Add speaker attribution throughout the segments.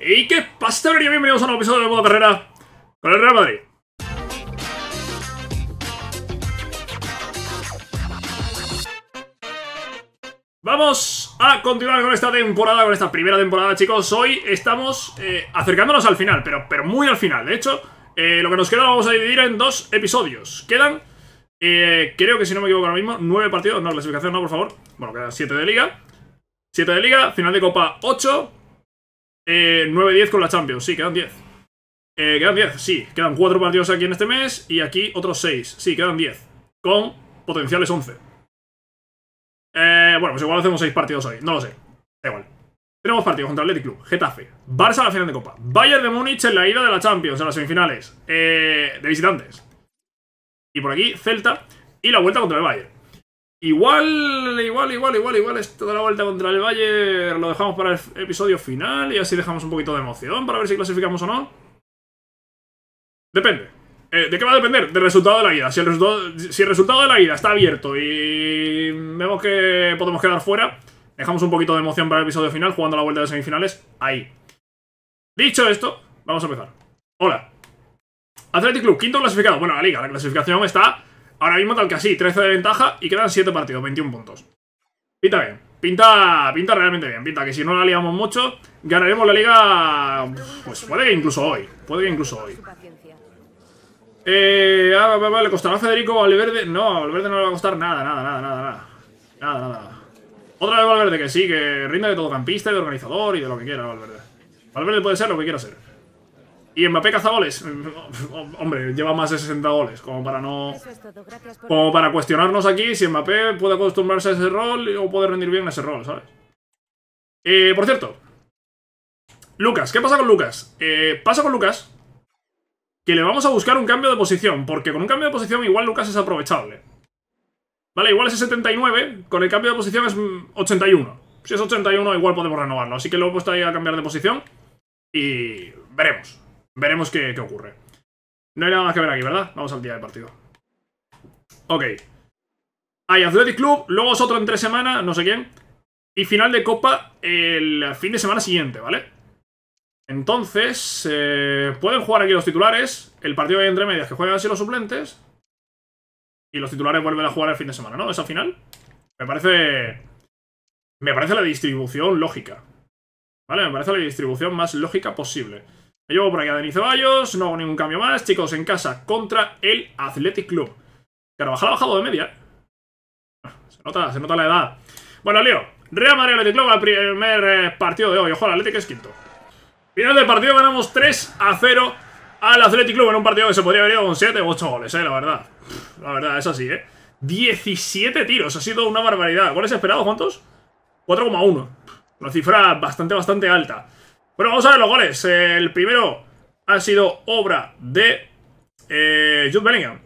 Speaker 1: Y qué pastoría, bienvenidos a un nuevo episodio de Modo Carrera con el Real Madrid. Vamos a continuar con esta temporada, con esta primera temporada, chicos. Hoy estamos eh, acercándonos al final, pero, pero muy al final. De hecho, eh, lo que nos queda lo vamos a dividir en dos episodios. Quedan, eh, creo que si no me equivoco ahora mismo, nueve partidos. No, clasificación no, por favor. Bueno, quedan siete de liga. Siete de liga, final de copa 8 eh, 9-10 con la Champions, sí, quedan 10. Eh, quedan 10, sí. Quedan 4 partidos aquí en este mes y aquí otros 6. Sí, quedan 10. Con potenciales 11. Eh, bueno, pues igual hacemos 6 partidos ahí. No lo sé. Da igual. Tenemos partidos contra Athletic Club, Getafe, Barça a la final de Copa, Bayern de Múnich en la ida de la Champions, en las semifinales, eh, de visitantes. Y por aquí, Celta y la vuelta contra el Bayern. Igual, igual, igual, igual, igual, esto de la vuelta contra el Valle. lo dejamos para el episodio final y así dejamos un poquito de emoción para ver si clasificamos o no. Depende. Eh, ¿De qué va a depender? Del resultado de la ida. Si el, resultado, si el resultado de la ida está abierto y vemos que podemos quedar fuera, dejamos un poquito de emoción para el episodio final jugando la vuelta de semifinales ahí. Dicho esto, vamos a empezar. Hola. Athletic Club, quinto clasificado. Bueno, la liga, la clasificación está Ahora mismo tal que así, 13 de ventaja y quedan 7 partidos, 21 puntos. Pinta bien, pinta, pinta realmente bien, pinta que si no la liamos mucho, ganaremos la liga, pues puede que incluso hoy, puede que incluso hoy. Eh, ah, vale, ¿le costará a Federico Valverde? No, a Valverde no le va a costar nada, nada, nada, nada, nada, nada, Otra vez Valverde que sí, que rinda de todo campista, de organizador y de lo que quiera Valverde. Valverde puede ser lo que quiera ser. Y Mbappé caza goles. Hombre, lleva más de 60 goles, como para no... Como para cuestionarnos aquí si Mbappé puede acostumbrarse a ese rol o puede rendir bien ese rol, ¿sabes? Eh, por cierto. Lucas, ¿qué pasa con Lucas? Eh, pasa con Lucas que le vamos a buscar un cambio de posición, porque con un cambio de posición igual Lucas es aprovechable. Vale, igual es 79, con el cambio de posición es 81. Si es 81 igual podemos renovarlo, así que lo he puesto ahí a cambiar de posición y veremos. Veremos qué, ocurre. No hay nada más que ver aquí, ¿verdad? Vamos al día del partido. Ok. Hay Athletic Club, luego es otro en tres semanas, no sé quién. Y final de Copa el fin de semana siguiente, ¿vale? Entonces, eh, pueden jugar aquí los titulares. El partido de entre medias que juegan así los suplentes. Y los titulares vuelven a jugar el fin de semana, ¿no? Esa final. Me parece... Me parece la distribución lógica. ¿Vale? Me parece la distribución más lógica posible. Me llevo por aquí a Denis Ceballos, no hago ningún cambio más. Chicos, en casa contra el Athletic Club. que ha bajado de media, Se nota, se nota la edad. Bueno, Leo. Real Madrid Athletic Club, el primer eh, partido de hoy. Ojo, el Athletic es quinto. Final del partido, ganamos 3 a 0 al Athletic Club en un partido que se podría haber ido con 7 o 8 goles, ¿eh? La verdad. La verdad, es así, ¿eh? 17 tiros, ha sido una barbaridad. he esperado? cuántos? 4,1. Una cifra bastante, bastante alta. Bueno, vamos a ver los goles. El primero ha sido obra de eh, Jude Bellingham.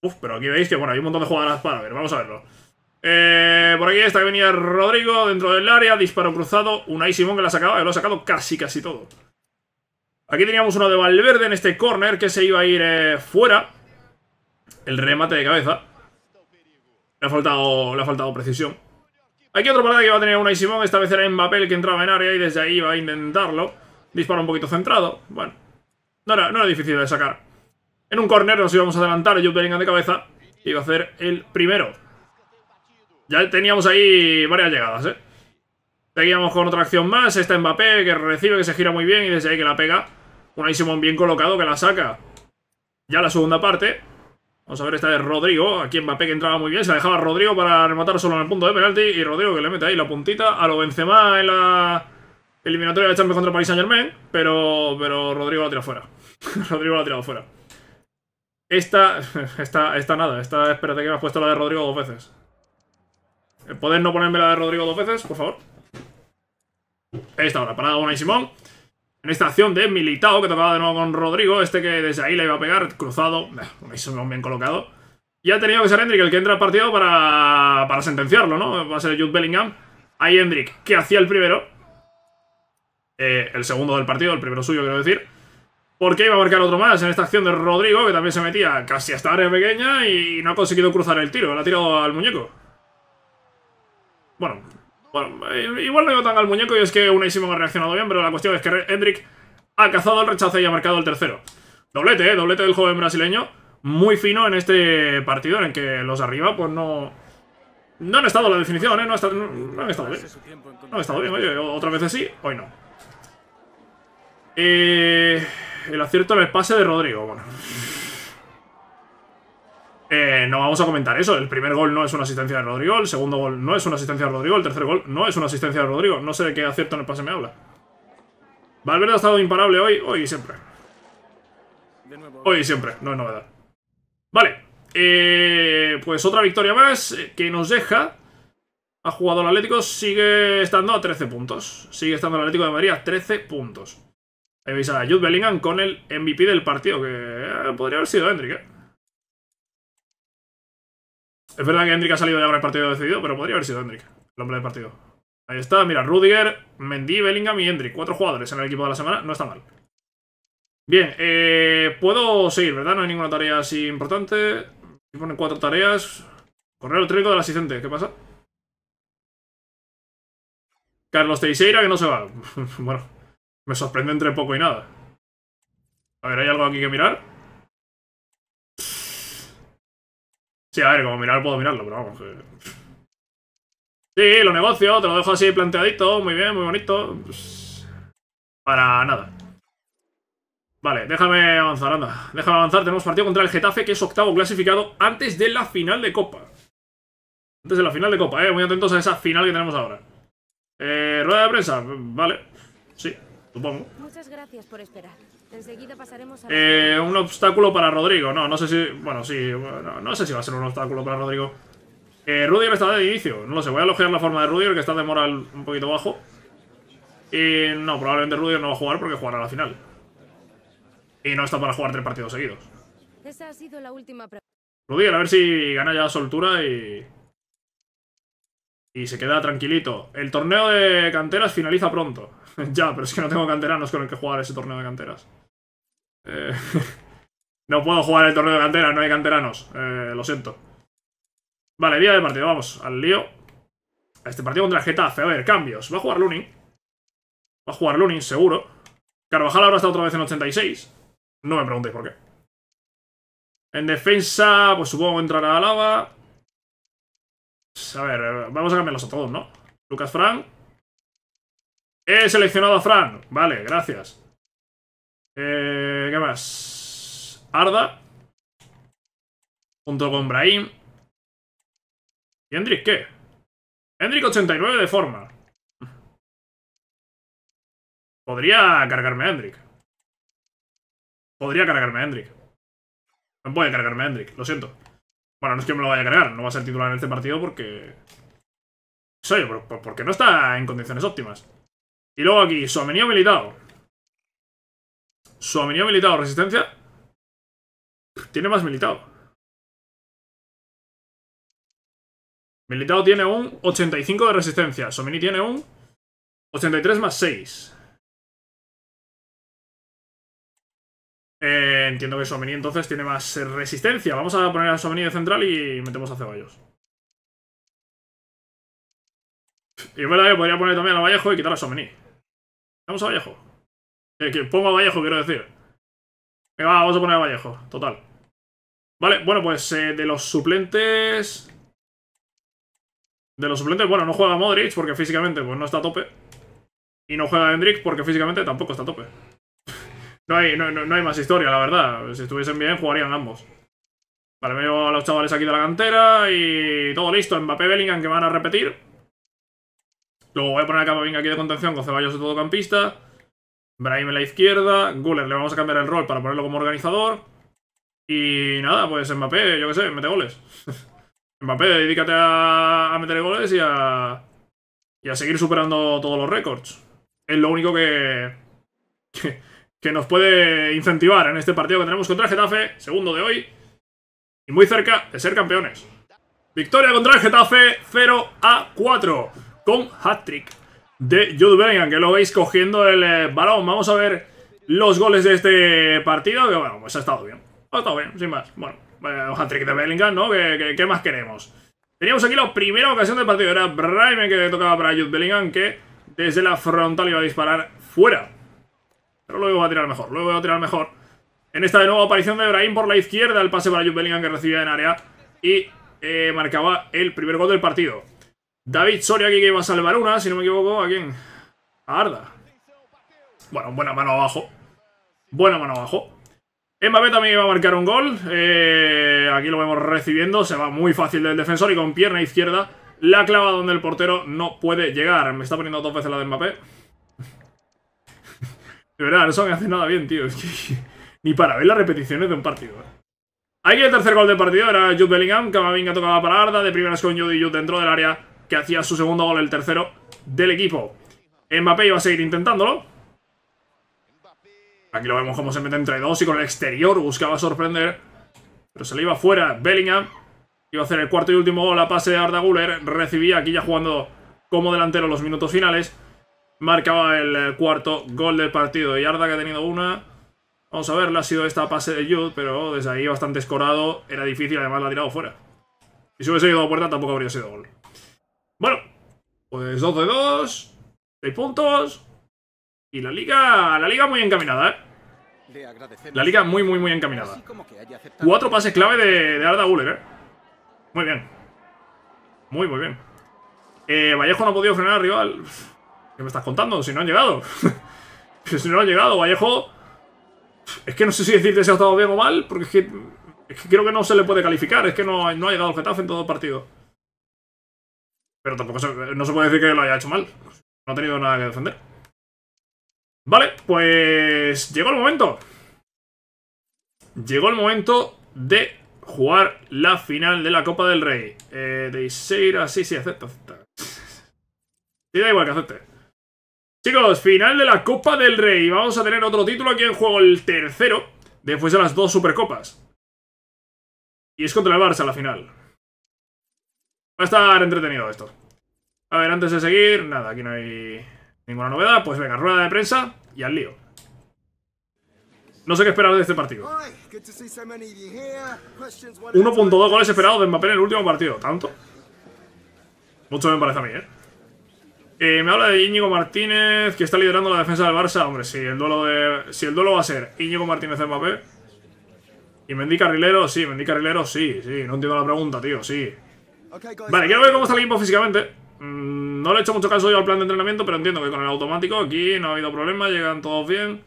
Speaker 1: Uf, pero aquí veis que bueno, hay un montón de jugadas para ver. Vamos a verlo. Eh, por aquí está que venía Rodrigo dentro del área, disparo cruzado, y Simón que la sacado. Eh, lo ha sacado casi, casi todo. Aquí teníamos uno de Valverde en este corner que se iba a ir eh, fuera. El remate de cabeza. Le ha faltado, le ha faltado precisión. Aquí otro parada que va a tener una Simón. Esta vez era Mbappé el que entraba en área y desde ahí va a intentarlo. Dispara un poquito centrado. Bueno, no era, no difícil de sacar. En un corner nos íbamos a adelantar. Jude Bellingham de cabeza iba a hacer el primero. Ya teníamos ahí varias llegadas, ¿eh? Seguíamos con otra acción más. Esta Mbappé que recibe, que se gira muy bien y desde ahí que la pega. Una Simón bien colocado que la saca. Ya la segunda parte. Vamos a ver esta de Rodrigo, aquí Mbappé que entraba muy bien, se la dejaba Rodrigo para rematar solo en el punto de penalti y Rodrigo que le mete ahí la puntita a lo Benzema en la eliminatoria de Champions contra Paris Saint Germain, pero, pero Rodrigo la tira fuera. Rodrigo la tira fuera. Esta, esta, esta nada, esta espérate que me has puesto la de Rodrigo dos veces. poder no ponerme la de Rodrigo dos veces, por favor? Esta ahora, parada y Simón. En esta acción de Militao, que tocaba de nuevo con Rodrigo, este que desde ahí le iba a pegar, cruzado, eso bien colocado. Y ha tenido que ser Hendrick el que entra al partido para, para sentenciarlo, ¿no? Va a ser Jude Bellingham. Hay Hendrick, que hacía el primero. Eh, el segundo del partido, el primero suyo, quiero decir. Porque iba a marcar otro más en esta acción de Rodrigo, que también se metía casi hasta área pequeña y no ha conseguido cruzar el tiro. le ha tirado al muñeco. Bueno, bueno, eh, igual no iba tan al muñeco y es que Unaísimo ha reaccionado bien, pero la cuestión es que Hendrik ha cazado el rechazo y ha marcado el tercero. Doblete, ¿eh? Doblete del joven brasileño. Muy fino en este partido en el que los arriba, pues no... No han estado la definición, ¿eh? No, han estado, bien. No han estado bien, oye. otra vez sí, hoy no. Eh, el acierto en el pase de Rodrigo, bueno... Eh, no vamos a comentar eso. El primer gol no es una asistencia de Rodrigo, el segundo gol no es una asistencia de Rodrigo, el tercer gol no es una asistencia de Rodrigo. No sé de qué acierto en el pase me habla. Valverde ha estado imparable hoy, hoy y siempre. Hoy y siempre, no es novedad. Vale, eh, pues otra victoria más eh, que nos deja ha jugado el Atlético, sigue estando a 13 puntos. Sigue estando el Atlético de Madrid a 13 puntos. Ahí veis a Jude Bellingham con el MVP del partido, que podría haber sido Hendrik, es verdad que Hendrick ha salido ya con el partido decidido, pero podría haber sido Hendrick, el hombre del partido. Ahí está, mira, Rudiger, Mendy, Bellingham y Hendrick. Cuatro jugadores en el equipo de la semana, no está mal. Bien, eh, puedo seguir, ¿verdad? No hay ninguna tarea así importante. Aquí ponen cuatro tareas. Correr el trigo del asistente, ¿qué pasa?
Speaker 2: Carlos Teixeira que no se va. bueno, me sorprende entre poco y nada. A ver, ¿hay algo aquí que mirar? Sí, a ver, como mirar puedo mirarlo, pero vamos.
Speaker 1: Sí, lo negocio, te lo dejo así planteadito, muy bien, muy bonito. Pues, para nada. Vale, déjame avanzar, anda. Déjame avanzar, tenemos partido contra el Getafe, que es octavo clasificado antes de la final de Copa. Antes de la final de Copa, eh. Muy atentos a esa final que tenemos ahora. Eh, rueda de prensa, vale. Sí, supongo.
Speaker 2: Muchas gracias por esperar.
Speaker 1: Eh, un obstáculo para Rodrigo. No, no sé si... Bueno, sí. no sé si va a ser un obstáculo para Rodrigo. Eh, está de inicio. No lo sé. Voy a elogiar la forma de Rudy que está de moral un poquito bajo. Y no, probablemente Rudy no va a jugar porque jugará la final. Y no está para jugar tres partidos seguidos.
Speaker 2: Esa la
Speaker 1: a ver si gana ya soltura y... Y se queda tranquilito. El torneo de canteras finaliza pronto. ya, pero es que no tengo canteranos con el que jugar ese torneo de canteras. Eh, no puedo jugar el torneo de cantera, no hay canteranos. Eh, lo siento. Vale, día de partido, vamos, al lío. A este partido contra el Getafe. A ver, cambios. Va a jugar Lunin. Va a jugar Lunin, seguro. Carvajal ahora está otra vez en 86. No me preguntéis por qué. En defensa, pues supongo que entrará Lava. A ver, eh, vamos a cambiarlos a todos, ¿no? Lucas Fran. He seleccionado a Fran. Vale, gracias.
Speaker 2: Eh, ¿Qué más? Arda. Junto con Brahim. ¿Y Hendrik qué? Hendrik 89 de forma. Podría cargarme a Hendrik. Podría cargarme a Hendrik. No puede cargarme
Speaker 1: a Hendrik, lo siento. Bueno, no es que me lo vaya a cargar, no va a ser titular en este partido porque... Soy, porque no está en condiciones óptimas. Y luego aquí, Suamenio habilitado.
Speaker 2: Su militar militado, resistencia. Tiene más militado. Militado tiene un 85 de resistencia. Somini tiene un 83 más 6. Eh, entiendo que Somini entonces tiene más resistencia. Vamos a poner a Somini de central y metemos a Ceballos. Y es verdad que podría poner también a Vallejo y quitar a Somini. Vamos a Vallejo pongo a Vallejo, quiero decir. Venga, vamos a poner a Vallejo, total.
Speaker 1: Vale, bueno, pues eh, de los suplentes... De los suplentes, bueno, no juega Modric porque físicamente pues, no está a tope. Y no juega Hendrix porque físicamente tampoco está a tope. no, hay, no, hay más historia, la verdad. Si estuviesen bien, jugarían ambos. Vale, veo a los chavales aquí de la cantera y todo listo. Mbappé Bellingham que van a repetir. Luego voy a poner a Camavinga aquí de contención con Ceballos de todo campista. Brahim en la izquierda. Guler le vamos a cambiar el rol para ponerlo como organizador. Y nada, pues Mbappé, yo que sé, mete goles. Mbappé, dedícate a, meter goles y a, y a seguir superando todos los récords. Es lo único que, que, nos puede incentivar en este partido que tenemos contra el Getafe, segundo de hoy, y muy cerca de ser campeones. Victoria contra el Getafe 0 a 4 con hat-trick de Jude Bellingham, que lo veis cogiendo el eh, balón. Vamos a ver los goles de este partido, que bueno, pues ha estado bien. Ha estado bien, sin más. Bueno, eh, un hat-trick de Bellingham, ¿no? ¿Qué, más queremos? Teníamos aquí la primera ocasión del partido. Era Braimen que tocaba para Jude Bellingham, que desde la frontal iba a disparar fuera. Pero luego va a tirar mejor, luego va a tirar mejor. En esta de nuevo aparición de Brahim por la izquierda, el pase para Jude Bellingham que recibía en área y eh, marcaba el primer gol del partido. David Soria aquí que iba a salvar una, si no me equivoco, ¿a quién? A Arda. Bueno, buena mano abajo. Buena mano abajo. Mbappé también iba a marcar un gol. Eh, aquí lo vemos recibiendo. Se va muy fácil del defensor y con pierna izquierda la clava donde el portero no puede llegar. Me está poniendo dos veces la de Mbappé. De verdad, no me hace nada bien, tío. Es que ni para ver las repeticiones de un partido. ¿eh? Aquí el tercer gol del partido era Jude Bellingham. Camavinga tocaba para Arda. De primeras con Jude y Jude dentro del área hacía su segundo gol, el tercero del equipo. Mbappé iba a seguir intentándolo. Aquí lo vemos cómo se mete entre dos y con el exterior buscaba sorprender. Pero se le iba fuera Bellingham. Iba a hacer el cuarto y último gol a pase de Arda Guller. Recibía aquí ya jugando como delantero los minutos finales. Marcaba el eh, cuarto gol del partido. Y Arda que ha tenido una... Vamos a ver, verla, ha sido esta pase de Jude, pero desde ahí bastante escorado. Era difícil, además la ha tirado fuera. Y si hubiese ido a puerta tampoco habría sido gol. Bueno, pues 2 de 2, 6 puntos. Y la liga, la liga muy encaminada, ¿eh? La liga muy, muy, muy encaminada. Cuatro pases clave de, Arda Guller, ¿eh? Muy bien. Muy, muy bien. Eh, Vallejo no ha podido frenar al rival. ¿Qué me estás contando? Si no han llegado. si no han llegado, Vallejo... Es que no sé si decirte si ha estado bien o mal, porque es que, creo que no se le puede calificar. Es que no, ha llegado al Getafe en todo el partido. Pero tampoco se, no se puede decir que lo haya hecho mal. No ha tenido nada que defender. Vale, pues llegó el momento. Llegó el momento de jugar la final de la Copa del Rey. Eh, de sí, sí, acepta, acepta. Sí, da igual que acepte. Chicos, final de la Copa del Rey. Vamos a tener otro título aquí en juego, el tercero, después de las dos Supercopas. Y es contra el Barça la final. Va a estar entretenido esto. A ver, antes de seguir, nada, aquí no hay ninguna novedad. Pues venga, rueda de prensa y al lío. No sé qué esperar de este partido.
Speaker 2: 1.2
Speaker 1: ah, goles esperado de Mbappé en el último partido. ¿Tanto? Mucho me parece a mí, eh. ¿eh? me habla de Íñigo Martínez, que está liderando la defensa del Barça. Hombre, si el duelo, de, si el va a ser Íñigo Martínez Mbappé. Y Mendy Carrilero, sí, Mendy Carrilero, sí, sí. No entiendo la pregunta, tío, sí. Vale, quiero ver cómo está el equipo físicamente. Mm, no le he hecho mucho caso yo al plan de entrenamiento, pero entiendo que con el automático aquí no ha habido problema, llegan todos bien.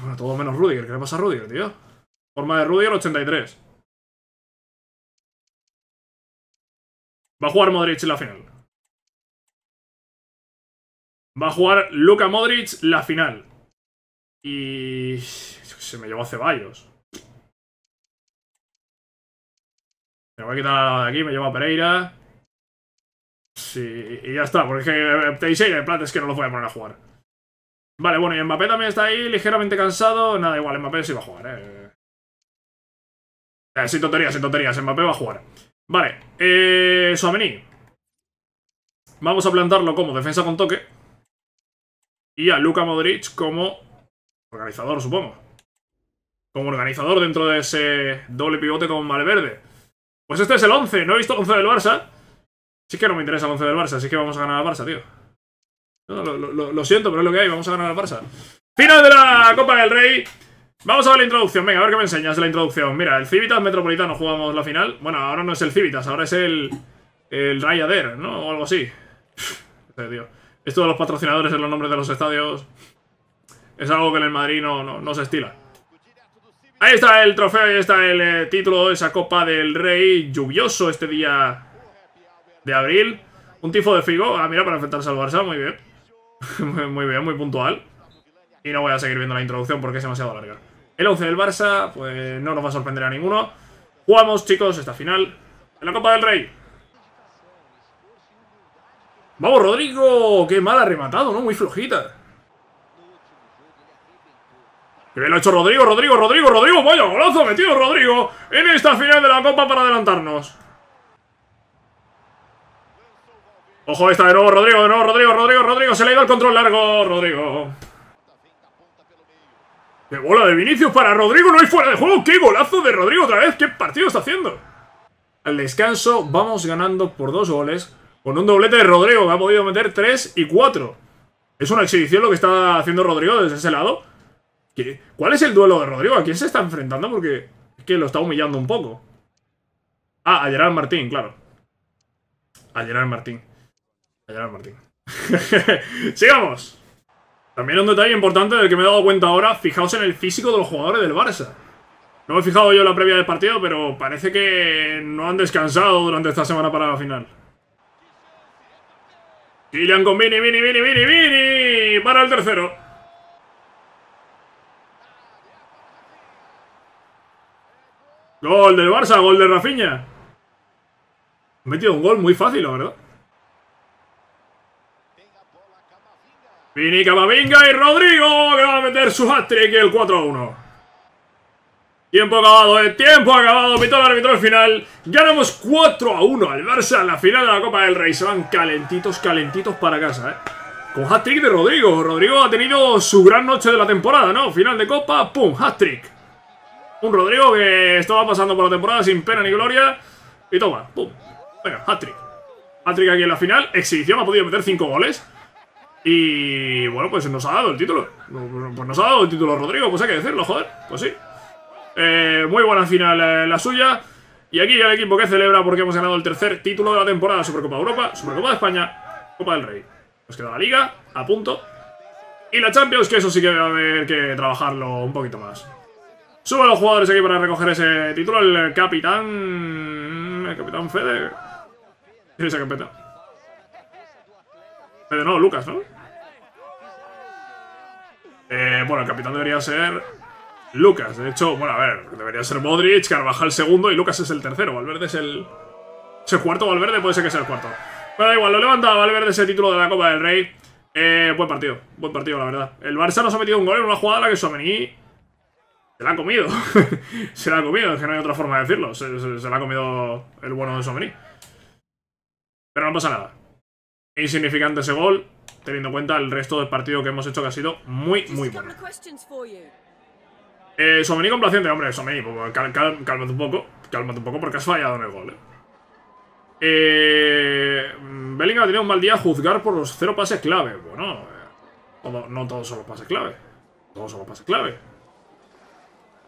Speaker 2: Bueno, todo menos Rudiger. ¿Qué le pasa a Rudiger, tío? Forma de Rudiger, 83. Va a jugar Modric en la final. Va a jugar Luka Modric la final. Y... Se me llevó a Ceballos. Me voy a quitar de aquí, me llevo a Pereira. Sí,
Speaker 1: y ya está, porque es que eh, Teixeira en Plata es que no lo voy a poner a jugar. Vale, bueno, y Mbappé también está ahí, ligeramente cansado. Nada, igual, Mbappé sí va a jugar, eh. eh. sin tonterías, sin tonterías, Mbappé va a jugar. Vale, eh, Suamení. Vamos a plantarlo como defensa con toque. Y a Luka Modric como organizador, supongo. Como organizador dentro de ese doble pivote con Valverde. Pues este es el 11, no he visto 11 del Barça. Sí que no me interesa el 11 del Barça, así que vamos a ganar al Barça, tío. lo, siento, pero es lo que hay, vamos a ganar al Barça. Final de la Copa del Rey. Vamos a ver la introducción, venga, a ver qué me enseñas la introducción. Mira, el Civitas Metropolitano jugamos la final. Bueno, ahora no es el Civitas, ahora es el... El Rayader, ¿no? O algo así. tío. Esto de los patrocinadores en los nombres de los estadios... Es algo que en el Madrid no se estila. Ahí está el trofeo, ahí está el eh, título título, esa copa del rey lluvioso este día de abril. Un tifo de Figo, ah mira, para enfrentarse al Barça, muy bien. muy bien, muy puntual. Y no voy a seguir viendo la introducción porque es demasiado larga. El 11 del Barça, pues no nos va a sorprender a ninguno. Jugamos, chicos, esta final en la Copa del Rey. Vamos, Rodrigo, qué mal rematado, ¿no? Muy flojita. Que bien lo ha hecho Rodrigo, Rodrigo, Rodrigo, Rodrigo. Vaya golazo metido Rodrigo en esta final de la Copa para adelantarnos. Ojo, esta de nuevo Rodrigo, de nuevo Rodrigo, Rodrigo, Rodrigo. Se le ha ido el control largo, Rodrigo. De bola de Vinicius para Rodrigo, no hay fuera de juego. ¡Qué golazo de Rodrigo otra vez! ¡Qué partido está haciendo! Al descanso vamos ganando por dos goles con un doblete de Rodrigo que ha podido meter tres y cuatro. Es una exhibición lo que está haciendo Rodrigo desde ese lado. ¿Cuál es el duelo de Rodrigo? ¿A quién se está enfrentando? Porque es que lo está humillando un poco. Ah, a Gerard Martín, claro. A Gerard Martín. A Gerard Martín. ¡Sigamos! También un detalle importante del que me he dado cuenta ahora, fijaos en el físico de los jugadores del Barça. No me he fijado yo en la previa del partido, pero parece que no han descansado durante esta semana para la final. Kylian con Vini, Vini, Vini, Vini, Vini, para el tercero. Gol del Barça, gol de Rafinha. Ha metido un gol muy fácil, la verdad. Vini Camavinga y Rodrigo, que va a meter su hat-trick el 4-1. Tiempo acabado, eh. tiempo acabado, pitó el árbitro al final. Ganamos 4 a 1 al Barça en la final de la Copa del Rey. Se van calentitos, calentitos para casa, eh. Con hat-trick de Rodrigo. Rodrigo ha tenido su gran noche de la temporada, ¿no? Final de Copa, pum, hat-trick. Un Rodrigo que estaba pasando por la temporada sin pena ni gloria. Y toma, pum. Venga, hat-trick. Hat-trick aquí en la final. Exhibición ha podido meter 5 goles. Y bueno, pues nos ha dado el título. Pues nos ha dado el título Rodrigo, pues hay que decirlo, joder. Pues sí. Eh, muy buena final eh, la suya. Y aquí ya el equipo que celebra porque hemos ganado el tercer título de la temporada. Supercopa de Europa, Supercopa de España, Copa del Rey. Nos queda la Liga, a punto. Y la Champions, que eso sí que va a haber que trabajarlo un poquito más. Suben los jugadores aquí para recoger ese título. El capitán... El capitán Fede. esa carpeta. Fede no, Lucas, ¿no? Eh, bueno, el capitán debería ser... Lucas, de hecho, bueno, a ver, debería ser Modric, Carvajal segundo y Lucas es el tercero. Valverde es el... ¿Es cuarto Valverde? Puede ser que sea el cuarto. Pero da igual, lo levanta Valverde ese título de la Copa del Rey. Eh, buen partido, buen partido, la verdad. El Barça nos ha metido un gol en una jugada en la que Suamení se la ha comido. se la ha comido, es que no hay otra forma de decirlo. Se, la ha comido el bueno de Somení. Pero no pasa nada. Insignificante ese gol, teniendo en cuenta el resto del partido que hemos hecho que ha sido muy, muy bueno. Eh, complaciente, hombre, Somení, pues, pues, cálmate un poco, cálmate un poco porque has fallado en el gol, eh. eh ha tenido un mal día a juzgar por los cero pases clave. Bueno, eh, no todos son los pases clave. Todos son los pases clave.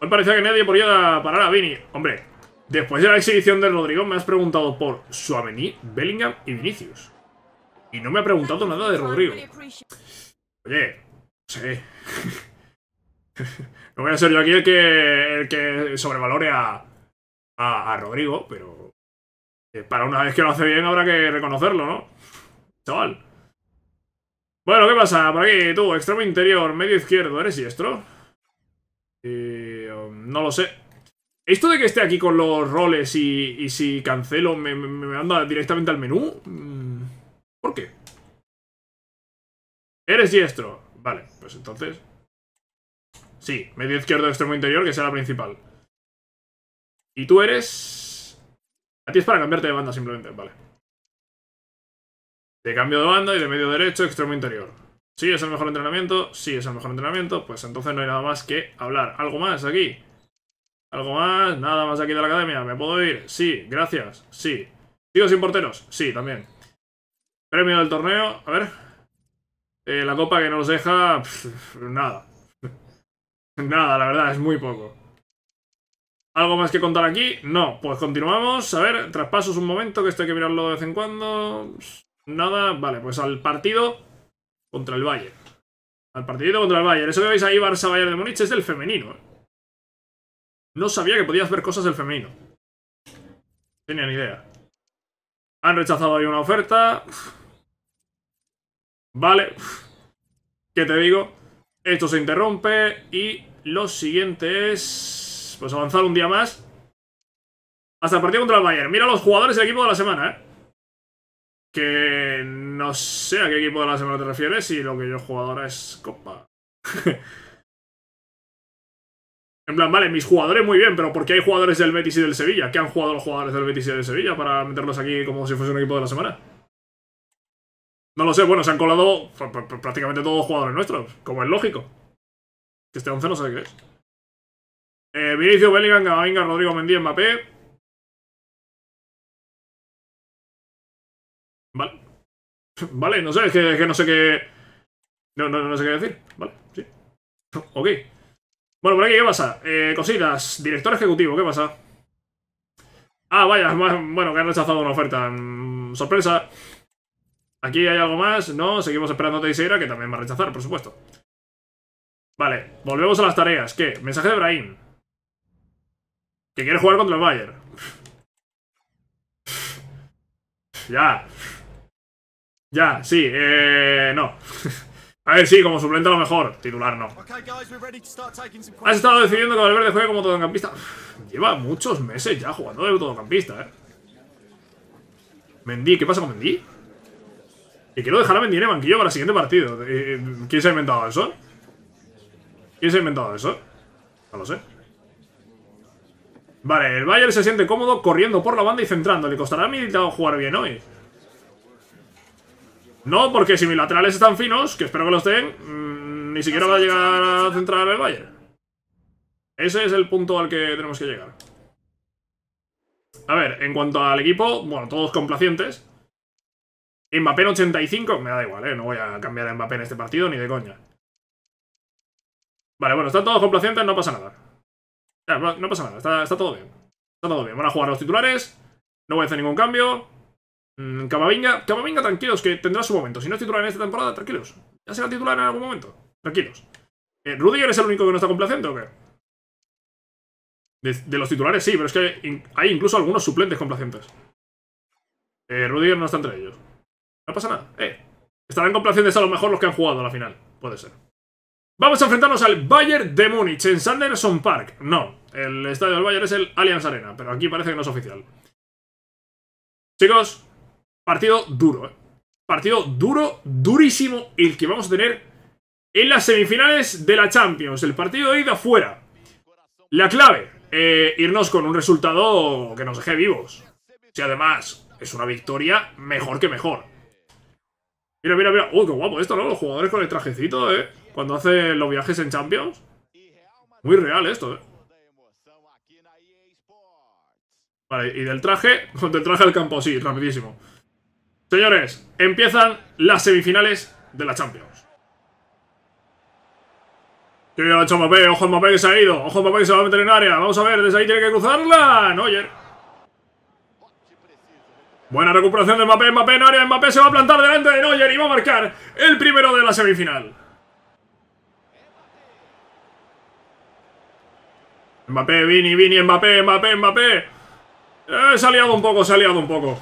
Speaker 1: Hoy parecía que nadie podía parar a Vini. Hombre, después de la exhibición de Rodrigo me has preguntado por Suamení, Bellingham y Vinicius. Y no me ha preguntado nada de Rodrigo. Oye, no sé. no voy a ser yo aquí el que, el que sobrevalore a, a, a Rodrigo, pero eh, para una vez que lo hace bien habrá que reconocerlo, ¿no? Chaval. Bueno, ¿qué pasa? Por aquí, tú, extremo interior, medio izquierdo, ¿eres diestro? Eh no lo sé. Esto de que esté aquí con los roles y, si cancelo me, me, manda directamente al menú. Mm, ¿Por qué?
Speaker 2: Eres diestro. Vale, pues entonces... Sí, medio izquierdo, extremo interior, que sea la principal. Y tú eres... A ti es para cambiarte de banda simplemente, vale. De
Speaker 1: cambio de banda y de medio derecho, extremo interior. Sí, es el mejor entrenamiento, sí, es el mejor entrenamiento, pues entonces no hay nada más que hablar. ¿Algo más aquí? ¿Algo más? Nada más aquí de la academia. ¿Me puedo ir? Sí, gracias. Sí. ¿Sigo sin porteros? Sí, también. Premio del torneo. A ver. Eh, la copa que nos deja... nada. nada, la verdad, es muy poco. ¿Algo más que contar aquí? No. Pues continuamos. A ver, traspasos un momento, que esto hay que mirarlo de vez en cuando. Nada. Vale, pues al partido contra el Valle. Al partido contra el Valle. Eso que veis ahí, Barça-Bayern de Múnich, es del femenino. No sabía que podías ver cosas del femenino. tenía ni idea. Han rechazado ahí una oferta. Vale. ¿Qué te digo? Esto se interrumpe y lo siguiente es... Pues avanzar un día más. Hasta el partido contra el Bayern. Mira los jugadores del equipo de la semana, ¿eh? Que no sé a qué equipo de la semana te refieres y lo que yo jugadora es Copa. En plan, vale, mis jugadores muy bien, pero ¿por qué hay jugadores del Betis y del Sevilla? ¿Qué han jugado los jugadores del Betis y del Sevilla para meterlos aquí como si fuese un equipo de la semana? No lo sé, bueno, se han colado prácticamente todos los jugadores nuestros, como es lógico.
Speaker 2: Que Este 11 no sé qué es. Eh, Vinicio, Bellingham, Rodrigo Mendí, Mbappé. Vale. vale, no sé, es que, no sé qué... No, no sé qué decir. Vale, sí. ok.
Speaker 1: Bueno, por aquí, ¿qué pasa? Eh, cositas, director ejecutivo, ¿qué pasa? Ah, vaya, bueno, que han rechazado una oferta. Mm, sorpresa. Aquí hay algo más, ¿no? Seguimos esperando a Teixeira, que también va a rechazar, por supuesto. Vale, volvemos a las tareas. ¿Qué? Mensaje de Brahim. Que quiere jugar contra el Bayer? Ya. Ya, sí, eh, no. A ver, sí, como suplente a lo mejor. Titular no. Has estado decidiendo que Valverde juegue como todocampista. Lleva muchos meses ya jugando de todocampista, ¿eh? Mendy, ¿qué pasa con Mendy? Y quiero dejar a Mendy en el banquillo para el siguiente partido. Eh, eh, ¿Quién se ha inventado eso? ¿Quién se ha inventado eso? No lo sé. Vale, el Bayern se siente cómodo corriendo por la banda y centrando. Le costará a Militao jugar bien hoy. No, porque si mis laterales están finos, que espero que los den, mm, ni siquiera va a llegar a centrar el Bayern. Ese es el punto al que tenemos que llegar. A ver, en cuanto al equipo, bueno, todos complacientes. Mbappé en 85, me da igual, ¿eh? No voy a cambiar de Mbappé en este partido ni de coña. Vale, bueno, están todos complacientes, no pasa nada. no pasa nada, está, está todo bien. Está todo bien, van a jugar los titulares, no voy a hacer ningún cambio. Mm, Camavinga, Camavinga, tranquilos, que tendrá su momento. Si no es titular en esta temporada, tranquilos. Ya será titular en algún momento. Tranquilos. Eh, ¿Rudiger es el
Speaker 2: único que no está complaciente o qué? De, los titulares sí, pero es que hay incluso algunos suplentes complacientes. Eh, Rudiger no está entre ellos. No pasa nada.
Speaker 1: Eh, estarán complacientes a lo mejor los que han jugado a la final. Puede ser. Vamos a enfrentarnos al Bayern de Múnich en Sanderson Park. No, el estadio del Bayern es el Allianz Arena, pero aquí parece que no es oficial. Chicos, Partido duro, ¿eh? Partido duro, durísimo, el que vamos a tener en las semifinales de la Champions. El partido de ida fuera. La clave, eh, irnos con un resultado que nos deje vivos. Si además es una victoria, mejor que mejor. Mira, mira, mira. Uy, qué guapo esto, ¿no? Los jugadores con el trajecito, ¿eh? Cuando hacen los viajes en Champions. Muy real esto, ¿eh? Vale, y del traje, del traje al campo, sí, rapidísimo. Señores, empiezan las semifinales de la Champions. Que ha hecho Mbappé, ojo Mbappé que se ha ido, ojo Mbappé que se va a meter en área, vamos a ver, desde ahí tiene que cruzarla, Neuer. Buena recuperación de Mbappé, Mbappé en área, Mbappé se va a plantar delante de Neuer y va a marcar el primero de la semifinal. Mbappé, Vini, Vini, Mbappé, Mbappé, Mbappé. Eh, se ha liado un poco, se ha liado un poco.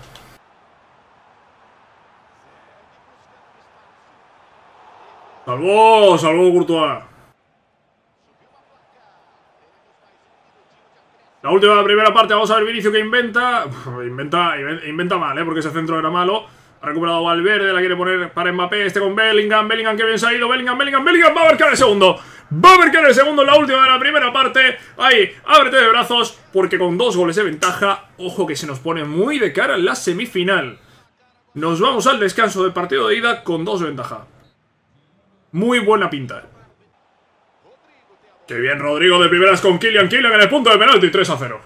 Speaker 1: ¡Salvó! salvo Courtois! La última de la primera parte, vamos a ver Vinicio que inventa. inventa Inventa mal, ¿eh? porque ese centro era malo. Ha recuperado Valverde, la quiere poner para Mbappé. Este con Bellingham, Bellingham que bien salido Bellingham, Bellingham, Bellingham va a marcar el segundo. Va a marcar el segundo la última de la primera parte. Ahí, ábrete de brazos, porque con dos goles de ventaja, ojo que se nos pone muy de cara en la semifinal. Nos vamos al descanso del partido de ida con dos de ventaja. Muy buena pinta. Eh. Qué bien Rodrigo de primeras con Kylian. Kylian en el punto de penalti. 3 a 0.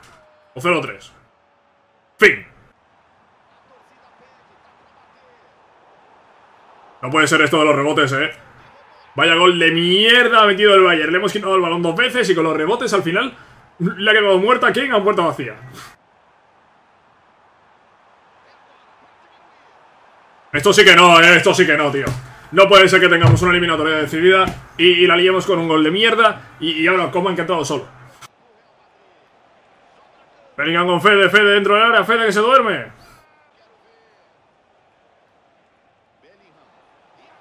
Speaker 1: O 0 a 3. Fin. No puede ser esto de los rebotes, eh. Vaya gol de mierda ha metido el Bayern. Le hemos quitado el balón dos veces y con los rebotes al final le ha quedado muerta King a puerta vacía. Esto sí que no, eh. Esto sí que no, tío. No puede ser que tengamos una eliminatoria decidida y, la liemos con un gol de mierda y, ahora Coman que ha solo. Bellingham con Fede, Fede dentro del área, Fede que se duerme.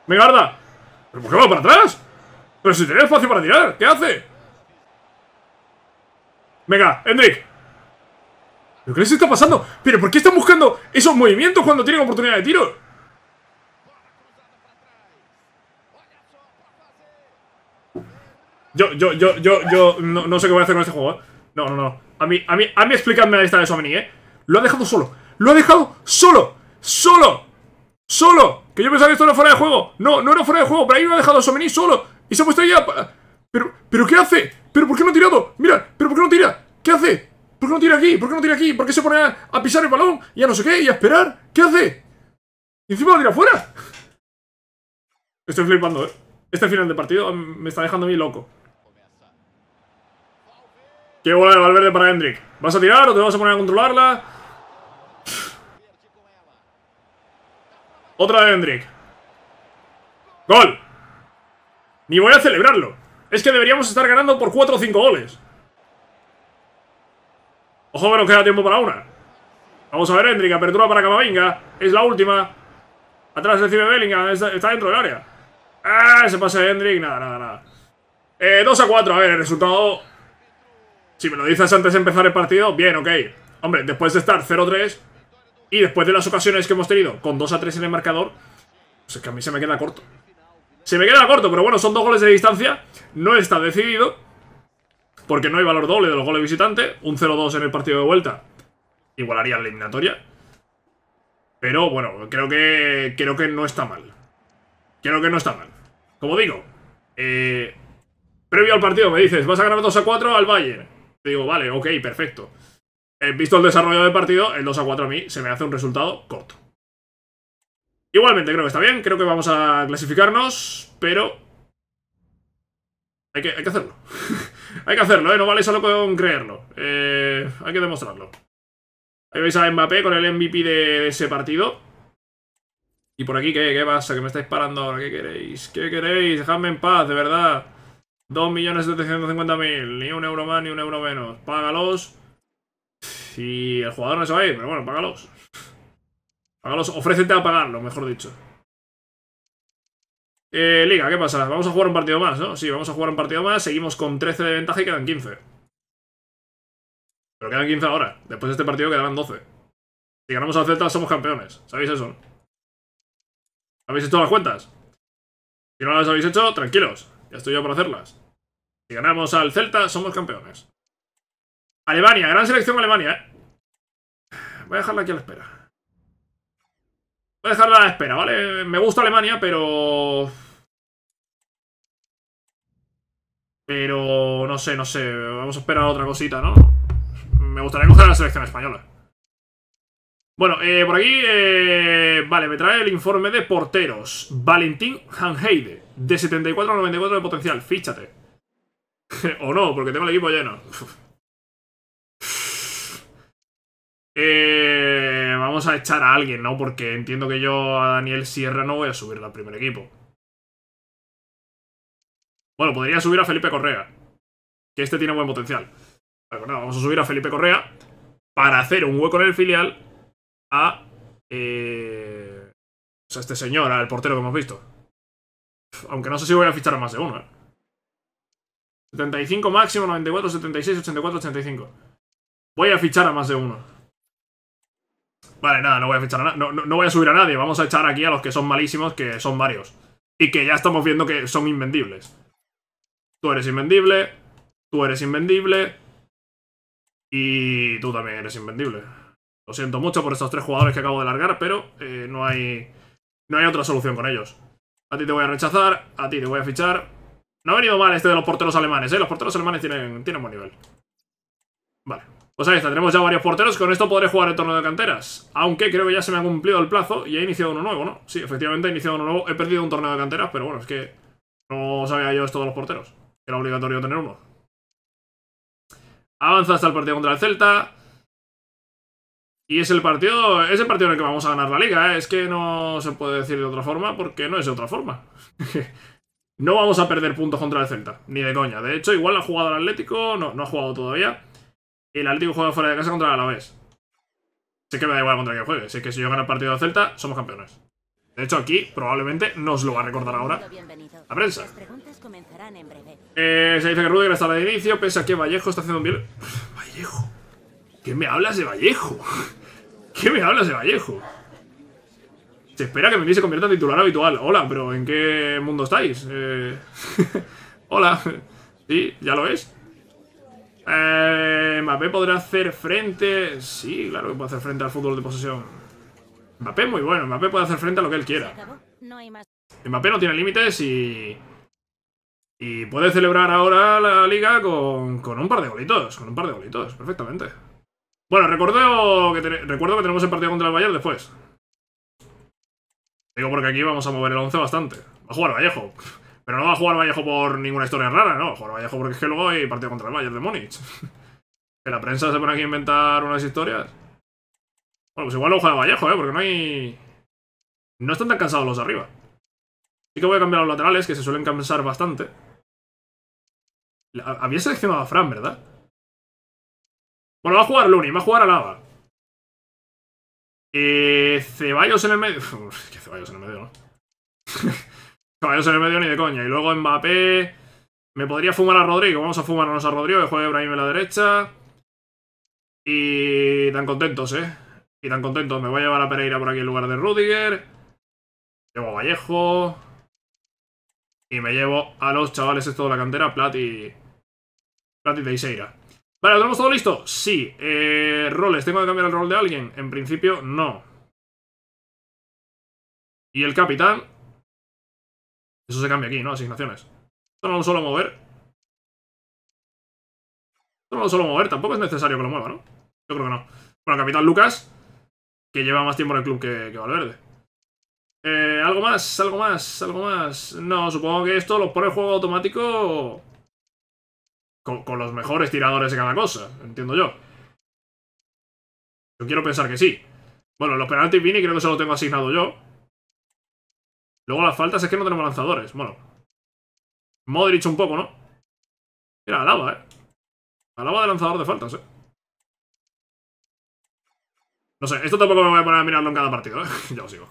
Speaker 1: Venga, Arda. ¿Pero por qué va para atrás? Pero si tiene espacio para tirar, ¿qué hace? Venga, Hendrik. ¿Pero qué les está pasando? ¿Pero por qué están buscando esos movimientos cuando tienen oportunidad de tiro? Yo, yo, yo, yo, yo no, sé qué voy a hacer con este juego, ¿eh? No, no, no. A mí, a mí, a mí explícame la lista de Someni, ¿eh? Lo ha dejado solo. Lo ha dejado solo. Solo. Solo. Que yo pensaba que esto era fuera de juego. No, no era fuera de juego. Pero ahí lo ha dejado Someni solo. Y se ha puesto ahí a... Pero, pero ¿qué hace? ¿Pero por qué no ha tirado? Mira, ¿pero por qué no tira? ¿Qué hace? ¿Por qué no tira aquí? ¿Por qué no tira aquí? ¿Por qué se pone a, pisar el balón? Y a no sé qué, y a esperar. ¿Qué hace? Y encima lo tira fuera. Estoy flipando, ¿eh? Este final de partido me está dejando a mí loco. Qué bola de Valverde para Hendrik! ¿Vas a tirar o te vas a poner a controlarla? Otra de Hendrik ¡Gol! Ni voy a celebrarlo. Es que deberíamos estar ganando por 4 o 5 goles. Ojo que nos queda tiempo para una. Vamos a ver Hendrick, apertura para Camavinga. Es la última. Atrás recibe Bellingham, está, dentro del área. Ah, se pasa Hendrick, nada, nada, nada. Eh, 2 a 4, a ver, el resultado si me lo dices antes de empezar el partido, bien, ok. Hombre, después de estar 0-3 y después de las ocasiones que hemos tenido con 2-3 en el marcador, pues es que a mí se me queda corto. Se me queda corto, pero bueno, son dos goles de distancia. No está decidido. Porque no hay valor doble de los goles visitantes. Un 0-2 en el partido de vuelta. Igualaría la eliminatoria. Pero bueno, creo que, creo que no está mal. Creo que no está mal. Como digo, eh, previo al partido me dices, vas a ganar 2 a 4 al Bayern digo, vale, ok, perfecto. He eh, visto el desarrollo del partido, el 2 a 4 a mí se me hace un resultado corto. Igualmente creo que está bien, creo que vamos a clasificarnos, pero... Hay que, hay que hacerlo. hay que hacerlo, ¿eh? No vale solo con creerlo. Eh, hay que demostrarlo. Ahí veis a Mbappé con el MVP de ese partido. Y por aquí, ¿qué, qué pasa? Que me estáis parando ahora, ¿qué queréis? ¿Qué queréis? Dejadme en paz, de verdad. 2.750.000. Ni un euro más, ni un euro menos. Págalos. Y el jugador no se va a ir, pero bueno, págalos. Págalos. Ofrécete a pagarlo, mejor dicho. Eh, Liga, ¿qué pasa? Vamos a jugar un partido más, ¿no? Sí, vamos a jugar un partido más. Seguimos
Speaker 2: con 13 de ventaja y quedan 15. Pero quedan 15 ahora. Después de este partido quedarán 12. Si ganamos al Z somos campeones. ¿Sabéis eso?
Speaker 1: ¿Habéis hecho las cuentas? Si no las habéis hecho, tranquilos. Ya estoy yo por hacerlas. Si ganamos al Celta, somos campeones. Alemania, gran selección Alemania, ¿eh? Voy a dejarla aquí a la espera. Voy a dejarla a la espera, ¿vale? Me gusta Alemania, pero... Pero... No sé, no sé. Vamos a esperar otra cosita, ¿no? Me gustaría coger la selección española. Bueno, eh, por aquí... Eh, vale, me trae el informe de porteros. Valentín Hanheide. De 74 a 94 de potencial, fíchate. o no, porque tengo el equipo lleno. Eh, vamos a echar a alguien, ¿no? Porque entiendo que yo a Daniel Sierra no voy a
Speaker 2: subir al primer equipo. Bueno, podría subir a Felipe Correa. Que este tiene buen potencial. vamos a subir a Felipe Correa para hacer
Speaker 1: un hueco en el filial a... Eh, sea, este señor, al portero que hemos visto. Aunque no sé si voy a fichar a más de uno, 75 ¿eh? máximo, 94, 76, 84, 85. Voy a fichar a más de uno. Vale, nada, no voy a fichar a nadie no, voy a subir a nadie. Vamos a echar aquí a los que son malísimos, que son varios. Y que ya estamos viendo que son invendibles. Tú eres invendible. Tú eres invendible. Y tú también eres invendible. Lo siento mucho por estos tres jugadores que acabo de largar, pero eh, no hay. No hay otra solución con ellos. A ti te voy a rechazar, a ti te voy a fichar. No ha venido mal este de los porteros alemanes, ¿eh? Los porteros alemanes tienen, tienen buen nivel. Vale. Pues ahí está, tenemos ya varios porteros. Con esto podré jugar el torneo de canteras. Aunque creo que ya se me ha cumplido el plazo y he iniciado uno nuevo, ¿no? Sí, efectivamente he iniciado uno nuevo. He perdido un torneo de canteras, pero bueno, es que no sabía yo esto de los porteros. Era obligatorio tener uno. Avanza hasta el partido contra el Celta. Y es el partido, es el partido en el que vamos a ganar la liga, ¿eh? es que no se puede decir de otra forma porque no es de otra forma. no vamos a perder puntos contra el Celta, ni de coña. De hecho, igual ha jugado el Atlético, no, no ha jugado todavía. El Atlético juega fuera de casa contra el Alavés. Sé que me da igual contra quién juegue, sé que si yo gano el partido de Celta, somos campeones. De hecho, aquí probablemente nos lo va a recordar ahora la prensa. Eh, se dice que Rudiger está de inicio, pese a que Vallejo está haciendo un bien... Vallejo... ¿Qué me hablas de Vallejo? ¿Qué me hablas de Vallejo? Se espera que Mendy se convierta en titular habitual. Hola, pero ¿en qué mundo estáis? Eh, hola. ¿Sí? ¿Ya lo es eh, Mbappé podrá hacer frente... Sí, claro que puede hacer frente al fútbol de posesión. Mbappé muy bueno. Mbappé puede hacer frente a lo que él quiera. Mbappé no tiene límites y... Y puede celebrar ahora la liga con, con un par de golitos. Con un par de golitos, perfectamente. Bueno, recuerdo que, recuerdo tenemos el partido contra el Bayern después. Digo porque aquí vamos a mover el 11 bastante. Va a jugar Vallejo. Pero no va a jugar Vallejo por ninguna historia rara, ¿no? Va a jugar Vallejo porque es que luego hay partido contra el Bayern de Múnich. que la prensa se pone aquí a inventar unas historias.
Speaker 2: Bueno, pues igual lo juega Vallejo, ¿eh? Porque no hay... No están tan cansados los de arriba. Sí que voy a cambiar los laterales, que se suelen cansar bastante. Había seleccionado a Fran, ¿verdad? Bueno, va a jugar Luni, va a jugar Alaba. Eh, Ceballos en el medio. Uf, que Ceballos en el medio, ¿no?
Speaker 1: Ceballos en el medio ni de coña. Y luego Mbappé. Me podría fumar a Rodrigo. Vamos a fumarnos a Rodrigo, que juega Ebrahim en la derecha. Y tan contentos, ¿eh? Y tan contentos. Me voy a llevar a Pereira por aquí en lugar de Rudiger. Llevo a Vallejo. Y me llevo a los chavales esto de la cantera, Plat y...
Speaker 2: Plat y Vale, ¿lo tenemos todo listo? Sí. Eh, roles, ¿tengo que cambiar el rol de alguien? En principio, no. Y el capitán. Eso se cambia aquí, ¿no? Asignaciones. Esto no lo suelo mover. Esto no lo suelo mover. Tampoco es necesario que lo mueva, ¿no? Yo creo que no. Bueno,
Speaker 1: capitán Lucas, que lleva más tiempo en el club que, Valverde. Eh, ¿Algo más? ¿Algo más? ¿Algo más? No, supongo que esto lo pone el juego automático con, los mejores tiradores de cada cosa, entiendo yo. Yo quiero pensar que sí. Bueno, los penaltis Vini creo que se lo tengo asignado yo.
Speaker 2: Luego las faltas es que no tenemos lanzadores. Bueno. Modric un poco, ¿no? Mira, Alaba, ¿eh? Alaba de lanzador de faltas, ¿eh? No sé, esto tampoco me voy a poner a mirarlo en cada partido, ¿eh? ya os sigo.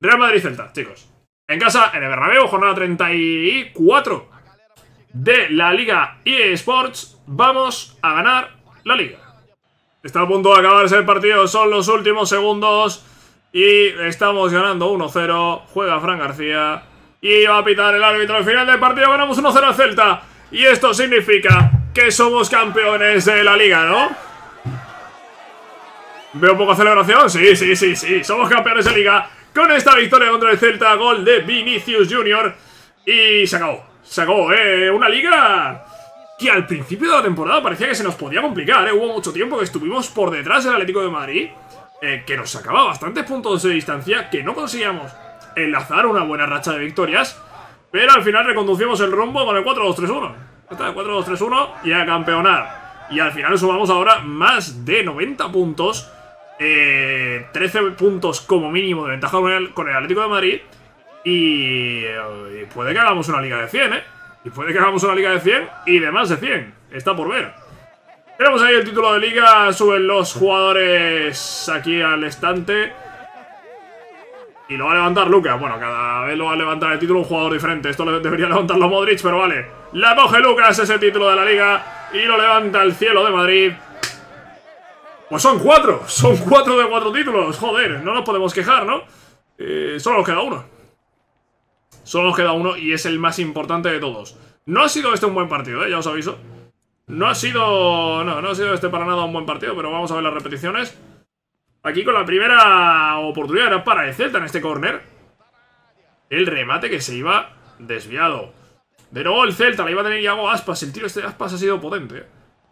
Speaker 2: Real Madrid-Celta, chicos.
Speaker 1: En casa, en el Bernabéu, jornada 34 de la Liga eSports, vamos a ganar la Liga. Está a punto de acabarse el partido, son los últimos segundos y estamos ganando 1-0. Juega Fran García y va a pitar el árbitro. Al final del partido ganamos 1-0 a Celta y esto significa que somos campeones de la Liga, ¿no? Veo poca celebración, sí, sí, sí, sí, somos campeones de Liga con esta victoria contra el Celta, gol de Vinicius Junior y se acabó sacó ¿eh? una liga que al principio de la temporada parecía que se nos podía complicar. Eh. Hubo mucho tiempo que estuvimos por detrás del Atlético de Madrid, eh, que nos sacaba bastantes puntos de distancia, que no conseguíamos enlazar una buena racha de victorias, pero al final reconducimos el rumbo con el 4-2-3-1. 4-2-3-1 y a campeonar. Y al final sumamos ahora más de 90 puntos. 13 eh, puntos como mínimo de ventaja con el Atlético de Madrid. Y, puede que hagamos una liga de 100, ¿eh? Y puede que hagamos una liga de 100 y de más de 100. Está por ver. Tenemos ahí el título de liga. Suben los jugadores aquí al estante. Y lo va a levantar Lucas. Bueno, cada vez lo va a levantar el título un jugador diferente. Esto debería levantarlo Modric, pero vale. La coge Lucas ese título de la liga. Y lo levanta el cielo de Madrid. Pues son cuatro. Son cuatro de cuatro títulos. Joder, no nos podemos quejar, ¿no? Eh, solo nos queda uno. Solo nos queda uno y es el más importante de todos. No ha sido este un buen partido, ¿eh? ya os aviso. No ha sido... No, no ha sido este para nada un buen partido, pero vamos a ver las repeticiones. Aquí con la primera oportunidad era para el Celta en este córner. El remate que se iba desviado. De nuevo el Celta, la iba a tener Iago Aspas. El tiro este de Aspas ha sido potente. ¿eh?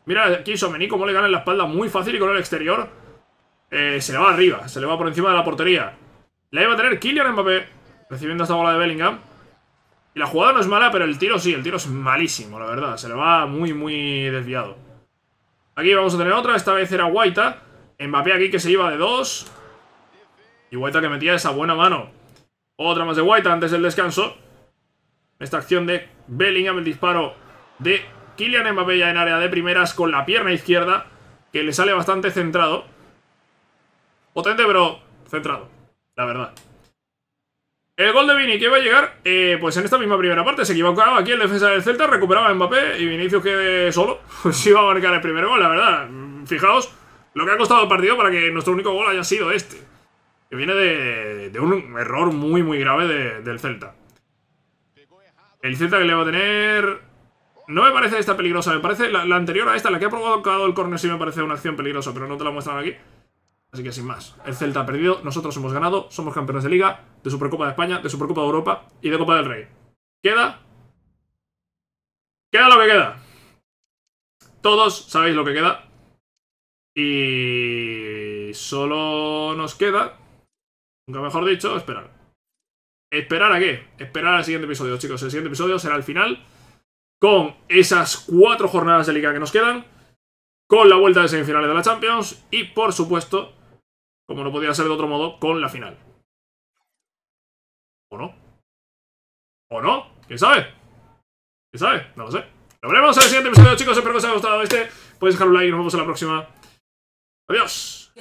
Speaker 1: Mira aquí Somení cómo le gana en la espalda muy fácil y con el exterior. Eh, se le va arriba, se le va por encima de la portería. La iba a tener Kylian Mbappé. Recibiendo esta bola de Bellingham. Y la jugada no es mala, pero el tiro sí, el tiro es malísimo, la verdad. Se le va muy, muy desviado. Aquí vamos a tener otra, esta vez era Guaita. Mbappé aquí que se iba de dos. Y Guaita que metía esa buena mano. Otra más de Guaita antes del descanso. Esta acción de Bellingham, el disparo de Kylian Mbappé ya en área de primeras con la pierna izquierda, que le sale bastante centrado. Potente, pero centrado, la verdad. El gol de Vini que iba a llegar, eh, pues en esta misma primera parte se equivocaba aquí el defensa del Celta, recuperaba Mbappé y Vinicius que solo se pues iba a marcar el primer gol, la verdad. Mm, fijaos lo que ha costado el partido para que nuestro único gol haya sido este. Que viene de, un error muy, muy grave del Celta. El Celta que le va a tener... No me parece esta peligrosa, me parece la, anterior a esta, la que ha provocado el córner sí me parece una acción peligrosa, pero no te la muestran aquí. Así que sin más, el Celta ha perdido, nosotros hemos ganado, somos campeones de Liga, de Supercopa de España, de Supercopa de Europa y de Copa del Rey. ¿Queda? Queda lo que queda. Todos sabéis lo que queda. Y solo nos queda, nunca mejor dicho, esperar. ¿Esperar a qué? Esperar al siguiente episodio, chicos. El siguiente episodio será el final con esas cuatro jornadas de liga que nos quedan, con la vuelta de semifinales de la Champions y, por supuesto,
Speaker 2: como no podía ser de otro modo, con la final. ¿O no? ¿O no? ¿Quién sabe? ¿Quién sabe? No lo sé. Nos vemos en el siguiente
Speaker 1: episodio, chicos. Espero que os haya gustado este. Podéis dejar un like y nos vemos en la próxima. Adiós.